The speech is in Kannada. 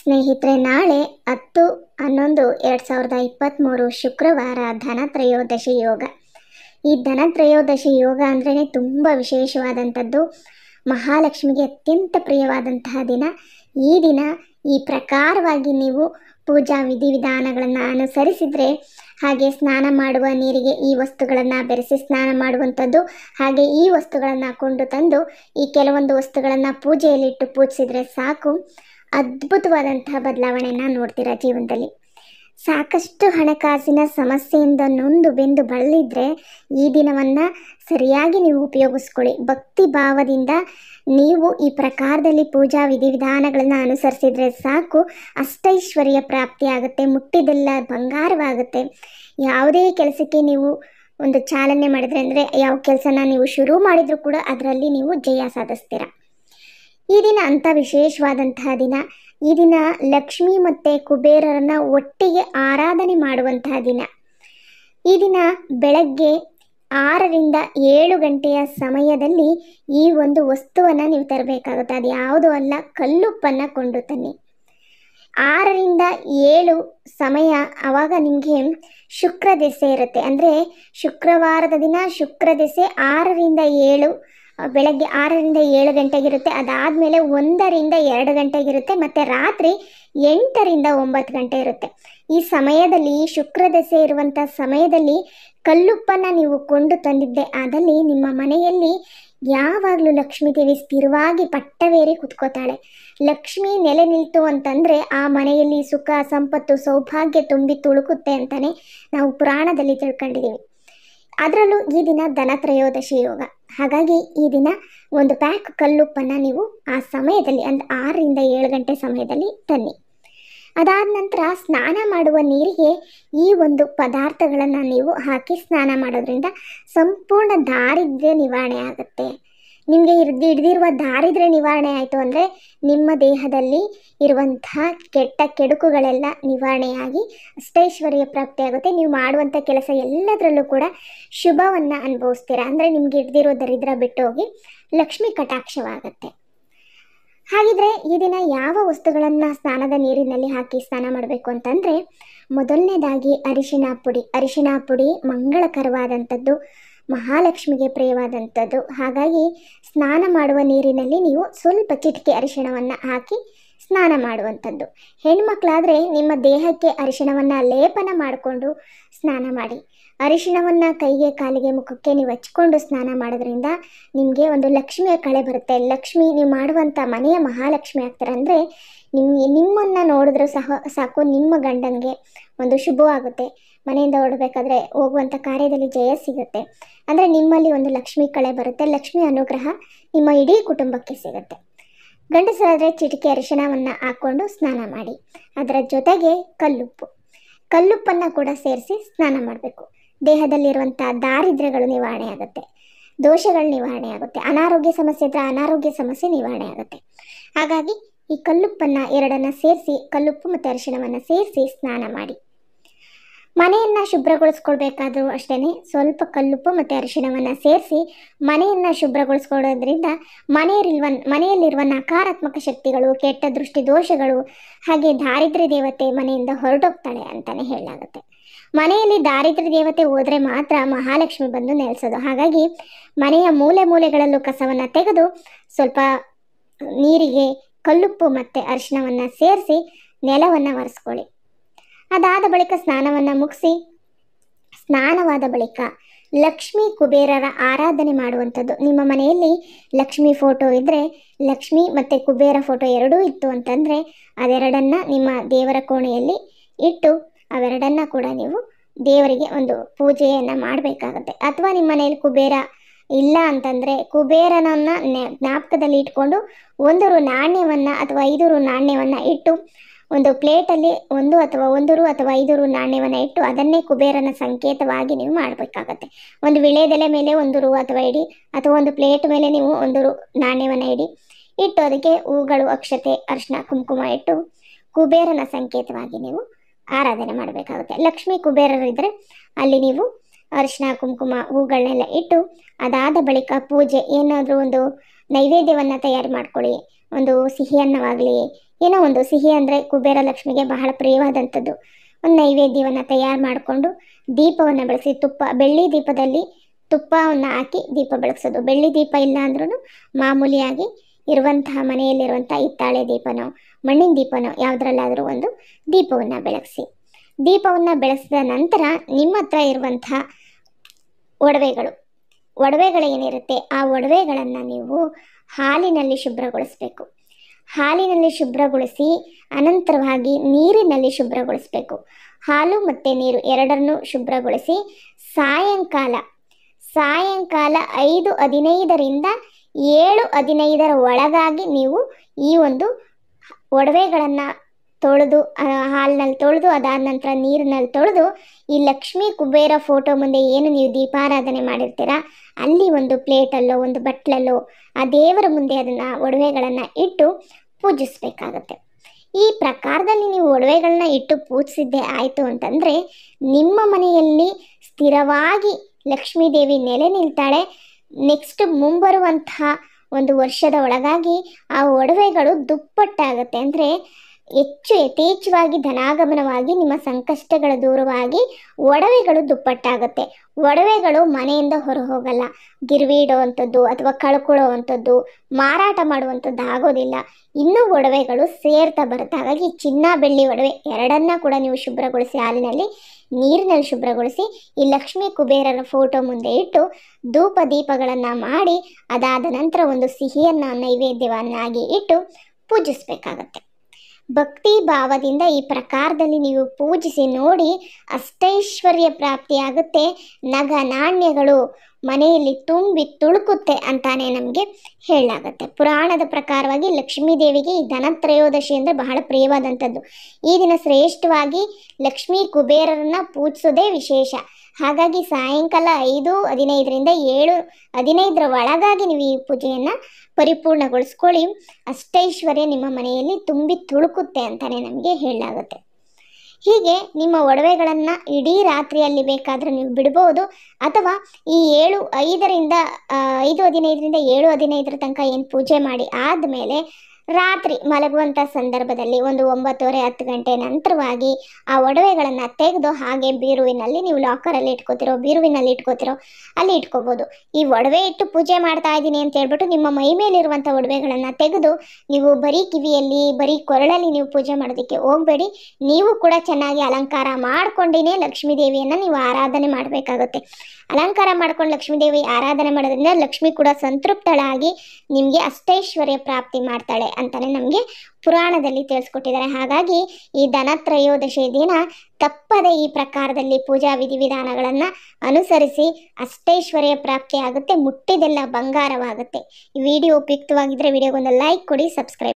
ಸ್ನೇಹಿತರೆ ನಾಳೆ ಹತ್ತು ಹನ್ನೊಂದು ಎರಡು ಸಾವಿರದ ಇಪ್ಪತ್ತ್ಮೂರು ಶುಕ್ರವಾರ ಧನತ್ರಯೋದಶಿ ಯೋಗ ಈ ಧನತ್ರಯೋದಶಿ ಯೋಗ ಅಂದ್ರೇ ತುಂಬ ವಿಶೇಷವಾದಂಥದ್ದು ಮಹಾಲಕ್ಷ್ಮಿಗೆ ಅತ್ಯಂತ ಪ್ರಿಯವಾದಂತಹ ದಿನ ಈ ದಿನ ಈ ಪ್ರಕಾರವಾಗಿ ನೀವು ಪೂಜಾ ವಿಧಿವಿಧಾನಗಳನ್ನು ಅನುಸರಿಸಿದರೆ ಹಾಗೆ ಸ್ನಾನ ಮಾಡುವ ನೀರಿಗೆ ಈ ವಸ್ತುಗಳನ್ನು ಬೆರೆಸಿ ಸ್ನಾನ ಮಾಡುವಂಥದ್ದು ಹಾಗೆ ಈ ವಸ್ತುಗಳನ್ನು ಕೊಂಡು ತಂದು ಈ ಕೆಲವೊಂದು ವಸ್ತುಗಳನ್ನು ಪೂಜೆಯಲ್ಲಿಟ್ಟು ಪೂಜಿಸಿದರೆ ಸಾಕು ಅದ್ಭುತವಾದಂತಹ ಬದಲಾವಣೆಯನ್ನು ನೋಡ್ತೀರಾ ಜೀವನದಲ್ಲಿ ಸಾಕಷ್ಟು ಹಣಕಾಸಿನ ಸಮಸ್ಯೆಯಿಂದ ನೊಂದು ಬೆಂದು ಬಳಲಿದ್ರೆ ಈ ದಿನವನ್ನು ಸರಿಯಾಗಿ ನೀವು ಉಪಯೋಗಿಸ್ಕೊಳ್ಳಿ ಭಕ್ತಿ ಭಾವದಿಂದ ನೀವು ಈ ಪ್ರಕಾರದಲ್ಲಿ ಪೂಜಾ ವಿಧಿವಿಧಾನಗಳನ್ನು ಅನುಸರಿಸಿದರೆ ಸಾಕು ಅಷ್ಟೈಶ್ವರ್ಯ ಪ್ರಾಪ್ತಿಯಾಗುತ್ತೆ ಮುಟ್ಟಿದೆಲ್ಲ ಬಂಗಾರವಾಗುತ್ತೆ ಯಾವುದೇ ಕೆಲಸಕ್ಕೆ ನೀವು ಒಂದು ಚಾಲನೆ ಮಾಡಿದ್ರೆ ಅಂದರೆ ಯಾವ ಕೆಲಸನ ನೀವು ಶುರು ಮಾಡಿದರೂ ಕೂಡ ಅದರಲ್ಲಿ ನೀವು ಜಯ ಸಾಧಿಸ್ತೀರಾ ಈ ದಿನ ಅಂಥ ವಿಶೇಷವಾದಂತಹ ದಿನ ಈ ದಿನ ಲಕ್ಷ್ಮಿ ಮತ್ತು ಕುಬೇರರನ್ನ ಒಟ್ಟಿಗೆ ಆರಾಧನೆ ಮಾಡುವಂತಹ ದಿನ ಈ ದಿನ ಬೆಳಗ್ಗೆ ಆರರಿಂದ ಏಳು ಗಂಟೆಯ ಸಮಯದಲ್ಲಿ ಈ ಒಂದು ವಸ್ತುವನ್ನು ನೀವು ತರಬೇಕಾಗುತ್ತೆ ಅದು ಯಾವುದು ಅಲ್ಲ ಕಲ್ಲುಪ್ಪನ್ನು ಕೊಂಡು ತನ್ನಿ ಆರರಿಂದ ಏಳು ಸಮಯ ಆವಾಗ ನಿಮಗೆ ಶುಕ್ರ ದೆಸೆ ಇರುತ್ತೆ ಅಂದರೆ ಶುಕ್ರವಾರದ ದಿನ ಶುಕ್ರ ದೆಸೆ ಆರರಿಂದ ಏಳು ಬೆಳಗ್ಗೆ ಆರರಿಂದ ಏಳು ಗಂಟೆಗಿರುತ್ತೆ ಅದಾದಮೇಲೆ ಒಂದರಿಂದ ಎರಡು ಗಂಟೆಗಿರುತ್ತೆ ಮತ್ತು ರಾತ್ರಿ ಎಂಟರಿಂದ ಒಂಬತ್ತು ಗಂಟೆ ಇರುತ್ತೆ ಈ ಸಮಯದಲ್ಲಿ ಶುಕ್ರ ದಶೆ ಇರುವಂಥ ಸಮಯದಲ್ಲಿ ಕಲ್ಲುಪ್ಪನ್ನು ನೀವು ಕೊಂಡು ತಂದಿದ್ದೆ ಆದಲ್ಲಿ ನಿಮ್ಮ ಮನೆಯಲ್ಲಿ ಯಾವಾಗಲೂ ದೇವಿ ಸ್ಥಿರವಾಗಿ ಪಟ್ಟವೇರಿ ಕುತ್ಕೋತಾಳೆ ಲಕ್ಷ್ಮಿ ನೆಲೆ ನಿಲ್ತು ಅಂತಂದರೆ ಆ ಮನೆಯಲ್ಲಿ ಸುಖ ಸಂಪತ್ತು ಸೌಭಾಗ್ಯ ತುಂಬಿ ತುಳುಕುತ್ತೆ ಅಂತಲೇ ನಾವು ಪುರಾಣದಲ್ಲಿ ತಿಳ್ಕೊಂಡಿದ್ದೀವಿ ಅದರಲ್ಲೂ ಈ ದಿನ ಧನತ್ರಯೋದಶಿ ಯೋಗ ಹಾಗಾಗಿ ಈ ದಿನ ಒಂದು ಪ್ಯಾಕ್ ಕಲ್ಲುಪ್ಪನ್ನು ನೀವು ಆ ಸಮಯದಲ್ಲಿ ಅಂದರೆ ಆರರಿಂದ ಏಳು ಗಂಟೆ ಸಮಯದಲ್ಲಿ ತನ್ನಿ ಅದಾದ ನಂತರ ಸ್ನಾನ ಮಾಡುವ ನೀರಿಗೆ ಈ ಒಂದು ಪದಾರ್ಥಗಳನ್ನು ನೀವು ಹಾಕಿ ಸ್ನಾನ ಮಾಡೋದ್ರಿಂದ ಸಂಪೂರ್ಣ ದಾರಿದ್ರ್ಯ ನಿವಾರಣೆ ಆಗುತ್ತೆ ನಿಮಗೆ ಹಿಡ್ದು ಹಿಡ್ದಿರುವ ದಾರಿದ್ರೆ ನಿವಾರಣೆ ಆಯಿತು ಅಂದರೆ ನಿಮ್ಮ ದೇಹದಲ್ಲಿ ಇರುವಂತಹ ಕೆಟ್ಟ ಕೆಡುಕುಗಳೆಲ್ಲ ನಿವಾರಣೆಯಾಗಿ ಅಷ್ಟೈಶ್ವರ್ಯ ಪ್ರಾಪ್ತಿಯಾಗುತ್ತೆ ನೀವು ಮಾಡುವಂಥ ಕೆಲಸ ಎಲ್ಲದರಲ್ಲೂ ಕೂಡ ಶುಭವನ್ನು ಅನುಭವಿಸ್ತೀರಾ ಅಂದರೆ ನಿಮ್ಗೆ ಹಿಡ್ದಿರೋ ದರಿದ್ರ ಬಿಟ್ಟು ಹೋಗಿ ಲಕ್ಷ್ಮಿ ಕಟಾಕ್ಷವಾಗತ್ತೆ ಹಾಗಿದ್ರೆ ಈ ದಿನ ಯಾವ ವಸ್ತುಗಳನ್ನು ಸ್ನಾನದ ನೀರಿನಲ್ಲಿ ಹಾಕಿ ಸ್ನಾನ ಮಾಡಬೇಕು ಅಂತಂದರೆ ಮೊದಲನೇದಾಗಿ ಅರಿಶಿನ ಪುಡಿ ಅರಿಶಿನ ಪುಡಿ ಮಂಗಳಕರವಾದಂಥದ್ದು ಮಹಾಲಕ್ಷ್ಮಿಗೆ ಪ್ರಿಯವಾದಂಥದ್ದು ಹಾಗಾಗಿ ಸ್ನಾನ ಮಾಡುವ ನೀರಿನಲ್ಲಿ ನೀವು ಸ್ವಲ್ಪ ಚಿಟಿಕೆ ಅರಿಶಿಣವನ್ನು ಹಾಕಿ ಸ್ನಾನ ಮಾಡುವಂಥದ್ದು ಹೆಣ್ಮಕ್ಳಾದರೆ ನಿಮ್ಮ ದೇಹಕ್ಕೆ ಅರಿಶಿಣವನ್ನು ಲೇಪನ ಮಾಡಿಕೊಂಡು ಸ್ನಾನ ಮಾಡಿ ಅರಿಶಿಣವನ್ನು ಕೈಗೆ ಕಾಲಿಗೆ ಮುಖಕ್ಕೆ ನೀವು ಹಚ್ಕೊಂಡು ಸ್ನಾನ ಮಾಡೋದ್ರಿಂದ ನಿಮಗೆ ಒಂದು ಲಕ್ಷ್ಮಿಯ ಕಳೆ ಬರುತ್ತೆ ಲಕ್ಷ್ಮಿ ನೀವು ಮಾಡುವಂಥ ಮನೆಯ ಮಹಾಲಕ್ಷ್ಮಿ ಆಗ್ತಾರೆ ಅಂದರೆ ನಿಮಗೆ ನಿಮ್ಮನ್ನು ನೋಡಿದ್ರೂ ಸಹ ಸಾಕು ನಿಮ್ಮ ಗಂಡನಿಗೆ ಒಂದು ಶುಭವಾಗುತ್ತೆ ಮನೆಯಿಂದ ಹೊರಡಬೇಕಾದ್ರೆ ಹೋಗುವಂಥ ಕಾರ್ಯದಲ್ಲಿ ಜಯ ಸಿಗುತ್ತೆ ಅಂದರೆ ನಿಮ್ಮಲ್ಲಿ ಒಂದು ಲಕ್ಷ್ಮಿ ಕಳೆ ಬರುತ್ತೆ ಲಕ್ಷ್ಮಿ ಅನುಗ್ರಹ ನಿಮ್ಮ ಇಡೀ ಕುಟುಂಬಕ್ಕೆ ಸಿಗುತ್ತೆ ಗಂಡಸರಾದರೆ ಚಿಟಿಕೆ ಅರಿಶಿನವನ್ನು ಹಾಕ್ಕೊಂಡು ಸ್ನಾನ ಮಾಡಿ ಅದರ ಜೊತೆಗೆ ಕಲ್ಲುಪ್ಪು ಕಲ್ಲುಪ್ಪನ್ನು ಕೂಡ ಸೇರಿಸಿ ಸ್ನಾನ ಮಾಡಬೇಕು ದೇಹದಲ್ಲಿರುವಂಥ ದಾರಿದ್ರ್ಯಗಳು ನಿವಾರಣೆ ಆಗುತ್ತೆ ದೋಷಗಳು ನಿವಾರಣೆ ಆಗುತ್ತೆ ಅನಾರೋಗ್ಯ ಸಮಸ್ಯೆ ಇದ್ದರೆ ಅನಾರೋಗ್ಯ ಸಮಸ್ಯೆ ನಿವಾರಣೆ ಆಗುತ್ತೆ ಹಾಗಾಗಿ ಈ ಕಲ್ಲುಪ್ಪನ್ನು ಎರಡನ್ನ ಸೇರಿಸಿ ಕಲ್ಲುಪ್ಪು ಮತ್ತು ಅರಿಶಿಣವನ್ನು ಸೇರಿಸಿ ಸ್ನಾನ ಮಾಡಿ ಮನೆಯನ್ನು ಶುಭ್ರಗೊಳಿಸ್ಕೊಳ್ಬೇಕಾದ್ರೂ ಅಷ್ಟೇ ಸ್ವಲ್ಪ ಕಲ್ಲುಪ್ಪು ಮತ್ತು ಅರಿಶಿಣವನ್ನು ಸೇರಿಸಿ ಮನೆಯನ್ನು ಶುಭ್ರಗೊಳಿಸ್ಕೊಳ್ಳೋದ್ರಿಂದ ಮನೆಯಲ್ಲಿರುವ ಮನೆಯಲ್ಲಿರುವ ನಕಾರಾತ್ಮಕ ಶಕ್ತಿಗಳು ಕೆಟ್ಟ ದೃಷ್ಟಿ ದೋಷಗಳು ಹಾಗೆ ದಾರಿದ್ರ್ಯ ದೇವತೆ ಮನೆಯಿಂದ ಹೊರಟೋಗ್ತಾಳೆ ಅಂತಲೇ ಹೇಳಲಾಗುತ್ತೆ ಮನೆಯಲ್ಲಿ ದಾರಿದ್ರ್ಯ ದೇವತೆ ಹೋದರೆ ಮಾತ್ರ ಮಹಾಲಕ್ಷ್ಮಿ ಬಂದು ನೆಲೆಸೋದು ಹಾಗಾಗಿ ಮನೆಯ ಮೂಲೆ ಮೂಲೆಗಳಲ್ಲೂ ಕಸವನ್ನು ತೆಗೆದು ಸ್ವಲ್ಪ ನೀರಿಗೆ ಕಲ್ಲುಪ್ಪು ಮತ್ತು ಅರಿಶಿಣವನ್ನು ಸೇರಿಸಿ ನೆಲವನ್ನು ಒರೆಸ್ಕೊಳ್ಳಿ ಅದಾದ ಬಳಿಕ ಸ್ನಾನವನ್ನು ಮುಗಿಸಿ ಸ್ನಾನವಾದ ಬಳಿಕ ಲಕ್ಷ್ಮಿ ಕುಬೇರರ ಆರಾಧನೆ ಮಾಡುವಂಥದ್ದು ನಿಮ್ಮ ಮನೆಯಲ್ಲಿ ಲಕ್ಷ್ಮಿ ಫೋಟೋ ಇದ್ದರೆ ಲಕ್ಷ್ಮಿ ಮತ್ತು ಕುಬೇರ ಫೋಟೋ ಎರಡೂ ಇತ್ತು ಅಂತಂದರೆ ಅದೆರಡನ್ನು ನಿಮ್ಮ ದೇವರ ಕೋಣೆಯಲ್ಲಿ ಇಟ್ಟು ಅವೆರಡನ್ನು ಕೂಡ ನೀವು ದೇವರಿಗೆ ಒಂದು ಪೂಜೆಯನ್ನು ಮಾಡಬೇಕಾಗತ್ತೆ ಅಥವಾ ನಿಮ್ಮ ಮನೆಯಲ್ಲಿ ಕುಬೇರ ಇಲ್ಲ ಅಂತಂದರೆ ಕುಬೇರನನ್ನು ಜ್ಞಾಪಕದಲ್ಲಿ ಇಟ್ಕೊಂಡು ಒಂದರು ನಾಣ್ಯವನ್ನ ನಾಣ್ಯವನ್ನು ಅಥವಾ ಐದು ರು ನಾಣ್ಯವನ್ನು ಇಟ್ಟು ಒಂದು ಪ್ಲೇಟಲ್ಲಿ ಒಂದು ಅಥವಾ ಒಂದು ರು ಅಥವಾ ಐದು ರು ನಾಣ್ಯವನ್ನು ಇಟ್ಟು ಅದನ್ನೇ ಕುಬೇರನ ಸಂಕೇತವಾಗಿ ನೀವು ಮಾಡಬೇಕಾಗುತ್ತೆ ಒಂದು ವಿಳೆದೆಲೆ ಮೇಲೆ ಒಂದು ರು ಅಥವಾ ಇಡಿ ಅಥವಾ ಒಂದು ಪ್ಲೇಟ್ ಮೇಲೆ ನೀವು ಒಂದು ರು ನಾಣ್ಯವನ್ನು ಇಡಿ ಇಟ್ಟು ಅದಕ್ಕೆ ಹೂಗಳು ಅಕ್ಷತೆ ಅರ್ಶಿನ ಕುಂಕುಮ ಇಟ್ಟು ಕುಬೇರನ ಸಂಕೇತವಾಗಿ ನೀವು ಆರಾಧನೆ ಮಾಡಬೇಕಾಗುತ್ತೆ ಲಕ್ಷ್ಮಿ ಕುಬೇರರಿದ್ದರೆ ಅಲ್ಲಿ ನೀವು ಅರಿಶಿನ ಕುಂಕುಮ ಹೂಗಳನ್ನೆಲ್ಲ ಇಟ್ಟು ಅದಾದ ಬಳಿಕ ಪೂಜೆ ಏನಾದರೂ ಒಂದು ನೈವೇದ್ಯವನ್ನು ತಯಾರು ಮಾಡ್ಕೊಳ್ಳಿ ಒಂದು ಸಿಹಿ ಏನೋ ಒಂದು ಸಿಹಿ ಅಂದರೆ ಕುಬೇರ ಲಕ್ಷ್ಮಿಗೆ ಬಹಳ ಪ್ರಿಯವಾದಂಥದ್ದು ಒಂದು ನೈವೇದ್ಯವನ್ನು ತಯಾರು ಮಾಡಿಕೊಂಡು ದೀಪವನ್ನು ಬೆಳೆಸಿ ತುಪ್ಪ ಬೆಳ್ಳಿ ದೀಪದಲ್ಲಿ ತುಪ್ಪವನ್ನು ಹಾಕಿ ದೀಪ ಬೆಳಗ್ಸೋದು ಬೆಳ್ಳಿ ದೀಪ ಇಲ್ಲ ಅಂದ್ರೂ ಮಾಮೂಲಿಯಾಗಿ ಇರುವಂತಹ ಮನೆಯಲ್ಲಿರುವಂಥ ಹಿತ್ತಾಳೆ ದೀಪನೋ ಮಣ್ಣಿನ ದೀಪನೋ ಯಾವುದ್ರಲ್ಲಾದರೂ ಒಂದು ದೀಪವನ್ನು ಬೆಳಗಿಸಿ ದೀಪವನ್ನು ಬೆಳೆಸಿದ ನಂತರ ನಿಮ್ಮ ಹತ್ರ ಇರುವಂತಹ ಒಡವೆಗಳು ಒಡವೆಗಳೇನಿರುತ್ತೆ ಆ ಒಡವೆಗಳನ್ನು ನೀವು ಹಾಲಿನಲ್ಲಿ ಶುಭ್ರಗೊಳಿಸಬೇಕು ಹಾಲಿನಲ್ಲಿ ಶುಭ್ರಗೊಳಿಸಿ ಅನಂತರವಾಗಿ ನೀರಿನಲ್ಲಿ ಶುಭ್ರಗೊಳಿಸಬೇಕು ಹಾಲು ಮತ್ತು ನೀರು ಎರಡನ್ನೂ ಶುಭ್ರಗೊಳಿಸಿ ಸಾಯಂಕಾಲ ಸಾಯಂಕಾಲ ಐದು ಹದಿನೈದರಿಂದ ಏಳು ಹದಿನೈದರ ಒಳಗಾಗಿ ನೀವು ಈ ಒಂದು ಒಡವೆಗಳನ್ನು ತೊಳೆದು ಹಾಲಿನಲ್ಲಿ ತೊಳೆದು ಅದಾದ ನಂತರ ನೀರಿನಲ್ಲಿ ತೊಳೆದು ಈ ಲಕ್ಷ್ಮೀ ಕುಬೇರ ಫೋಟೋ ಮುಂದೆ ಏನು ನೀವು ದೀಪಾರಾಧನೆ ಮಾಡಿರ್ತೀರಾ ಅಲ್ಲಿ ಒಂದು ಪ್ಲೇಟಲ್ಲೋ ಒಂದು ಬಟ್ಲಲ್ಲೋ ಆ ದೇವರ ಮುಂದೆ ಅದನ್ನು ಒಡವೆಗಳನ್ನು ಇಟ್ಟು ಪೂಜಿಸಬೇಕಾಗತ್ತೆ ಈ ಪ್ರಕಾರದಲ್ಲಿ ನೀವು ಒಡವೆಗಳನ್ನ ಇಟ್ಟು ಪೂಜಿಸಿದ್ದೆ ಆಯಿತು ಅಂತಂದರೆ ನಿಮ್ಮ ಮನೆಯಲ್ಲಿ ಸ್ಥಿರವಾಗಿ ಲಕ್ಷ್ಮೀ ದೇವಿ ನೆಲೆ ನಿಲ್ತಾಳೆ ನೆಕ್ಸ್ಟ್ ಮುಂಬರುವಂತಹ ಒಂದು ವರ್ಷದ ಒಳಗಾಗಿ ಆ ಒಡವೆಗಳು ದುಪ್ಪಟ್ಟಾಗುತ್ತೆ ಅಂದರೆ ಹೆಚ್ಚು ಯಥೇಚ್ಛವಾಗಿ ಧನಾಗಮನವಾಗಿ ನಿಮ್ಮ ಸಂಕಷ್ಟಗಳ ದೂರವಾಗಿ ಒಡವೆಗಳು ದುಪ್ಪಟ್ಟಾಗುತ್ತೆ ಒಡವೆಗಳು ಮನೆಯಿಂದ ಹೊರ ಹೋಗಲ್ಲ ಗಿರ್ವಿ ಇಡುವಂಥದ್ದು ಅಥವಾ ಕಳ್ಕೊಳ್ಳೋವಂಥದ್ದು ಮಾರಾಟ ಮಾಡುವಂಥದ್ದು ಆಗೋದಿಲ್ಲ ಇನ್ನೂ ಒಡವೆಗಳು ಸೇರ್ತಾ ಬರುತ್ತೆ ಹಾಗಾಗಿ ಚಿನ್ನ ಬೆಳ್ಳಿ ಒಡವೆ ಎರಡನ್ನ ಕೂಡ ನೀವು ಶುಭ್ರಗೊಳಿಸಿ ಹಾಲಿನಲ್ಲಿ ನೀರಿನಲ್ಲಿ ಶುಭ್ರಗೊಳಿಸಿ ಈ ಲಕ್ಷ್ಮೀ ಕುಬೇರರ ಫೋಟೋ ಮುಂದೆ ಇಟ್ಟು ಧೂಪ ದೀಪಗಳನ್ನು ಮಾಡಿ ಅದಾದ ನಂತರ ಒಂದು ಸಿಹಿಯನ್ನು ನೈವೇದ್ಯವನ್ನಾಗಿ ಇಟ್ಟು ಪೂಜಿಸಬೇಕಾಗತ್ತೆ ಭಕ್ತಿ ಭಾವದಿಂದ ಈ ಪ್ರಕಾರದಲ್ಲಿ ನೀವು ಪೂಜಿಸಿ ನೋಡಿ ಅಷ್ಟೈಶ್ವರ್ಯ ಪ್ರಾಪ್ತಿಯಾಗುತ್ತೆ ನಗ ನಾಣ್ಯಗಳು ಮನೆಯಲ್ಲಿ ತುಂಬಿ ತುಳುಕುತ್ತೆ ಅಂತಾನೆ ನಮಗೆ ಹೇಳಲಾಗುತ್ತೆ ಪುರಾಣದ ಪ್ರಕಾರವಾಗಿ ಲಕ್ಷ್ಮೀ ದೇವಿಗೆ ಈ ಧನತ್ರಯೋದಶಿ ಅಂದರೆ ಬಹಳ ಪ್ರಿಯವಾದಂಥದ್ದು ಈ ದಿನ ಶ್ರೇಷ್ಠವಾಗಿ ಲಕ್ಷ್ಮೀ ಕುಬೇರರನ್ನು ಪೂಜಿಸೋದೇ ವಿಶೇಷ ಹಾಗಾಗಿ ಸಾಯಂಕಾಲ ಐದು ಹದಿನೈದರಿಂದ ಏಳು ಹದಿನೈದರ ಒಳಗಾಗಿ ನೀವು ಈ ಪೂಜೆಯನ್ನು ಪರಿಪೂರ್ಣಗೊಳಿಸ್ಕೊಳ್ಳಿ ಅಷ್ಟೈಶ್ವರ್ಯ ನಿಮ್ಮ ಮನೆಯಲ್ಲಿ ತುಂಬಿ ತುಳುಕುತ್ತೆ ಅಂತಾನೆ ನಮಗೆ ಹೇಳಲಾಗುತ್ತೆ ಹೀಗೆ ನಿಮ್ಮ ಒಡವೆಗಳನ್ನು ಇಡೀ ರಾತ್ರಿಯಲ್ಲಿ ಬೇಕಾದರೂ ನೀವು ಬಿಡ್ಬೋದು ಅಥವಾ ಈ ಏಳು ಐದರಿಂದ ಐದು ಹದಿನೈದರಿಂದ ಏಳು ಹದಿನೈದರ ತನಕ ಏನು ಪೂಜೆ ಮಾಡಿ ಆದಮೇಲೆ ರಾತ್ರಿ ಮಲಗುವಂಥ ಸಂದರ್ಭದಲ್ಲಿ ಒಂದು ಒಂಬತ್ತುವರೆ ಹತ್ತು ಗಂಟೆ ನಂತರವಾಗಿ ಆ ಒಡವೆಗಳನ್ನು ತೆಗೆದು ಹಾಗೆ ಬೀರುವಿನಲ್ಲಿ ನೀವು ಲಾಕರಲ್ಲಿ ಇಟ್ಕೋತಿರೋ ಬೀರುವಿನಲ್ಲಿ ಇಟ್ಕೋತಿರೋ ಅಲ್ಲಿ ಇಟ್ಕೋಬೋದು ಈ ಒಡವೆ ಇಟ್ಟು ಪೂಜೆ ಮಾಡ್ತಾ ಇದ್ದೀನಿ ಅಂತ ಹೇಳ್ಬಿಟ್ಟು ನಿಮ್ಮ ಮೈ ಮೇಲಿರುವಂಥ ಒಡವೆಗಳನ್ನು ತೆಗೆದು ನೀವು ಬರೀ ಕಿವಿಯಲ್ಲಿ ಬರೀ ಕೊರಳಲ್ಲಿ ನೀವು ಪೂಜೆ ಮಾಡೋದಕ್ಕೆ ಹೋಗಬೇಡಿ ನೀವು ಕೂಡ ಚೆನ್ನಾಗಿ ಅಲಂಕಾರ ಮಾಡ್ಕೊಂಡಿನೇ ಲಕ್ಷ್ಮೀ ದೇವಿಯನ್ನು ನೀವು ಆರಾಧನೆ ಮಾಡಬೇಕಾಗುತ್ತೆ ಅಲಂಕಾರ ಮಾಡ್ಕೊಂಡು ಲಕ್ಷ್ಮೀ ದೇವಿ ಆರಾಧನೆ ಮಾಡೋದ್ರಿಂದ ಲಕ್ಷ್ಮಿ ಕೂಡ ಸಂತೃಪ್ತಳಾಗಿ ನಿಮಗೆ ಅಷ್ಟೈಶ್ವರ್ಯ ಪ್ರಾಪ್ತಿ ಮಾಡ್ತಾಳೆ ಅಂತಾನೆ ನಮಗೆ ಪುರಾಣದಲ್ಲಿ ತಿಳಿಸ್ಕೊಟ್ಟಿದ್ದಾರೆ ಹಾಗಾಗಿ ಈ ಧನತ್ರಯೋದಶಿ ದಿನ ತಪ್ಪದೆ ಈ ಪ್ರಕಾರದಲ್ಲಿ ಪೂಜಾ ವಿಧಿವಿಧಾನಗಳನ್ನು ಅನುಸರಿಸಿ ಅಷ್ಟೈಶ್ವರ್ಯ ಪ್ರಾಪ್ತಿಯಾಗುತ್ತೆ ಮುಟ್ಟಿದೆಲ್ಲ ಬಂಗಾರವಾಗುತ್ತೆ ಈ ವಿಡಿಯೋ ಉಪಯುಕ್ತವಾಗಿದ್ದರೆ ವಿಡಿಯೋಗೊಂದು ಲೈಕ್ ಕೊಡಿ ಸಬ್ಸ್ಕ್ರೈಬ್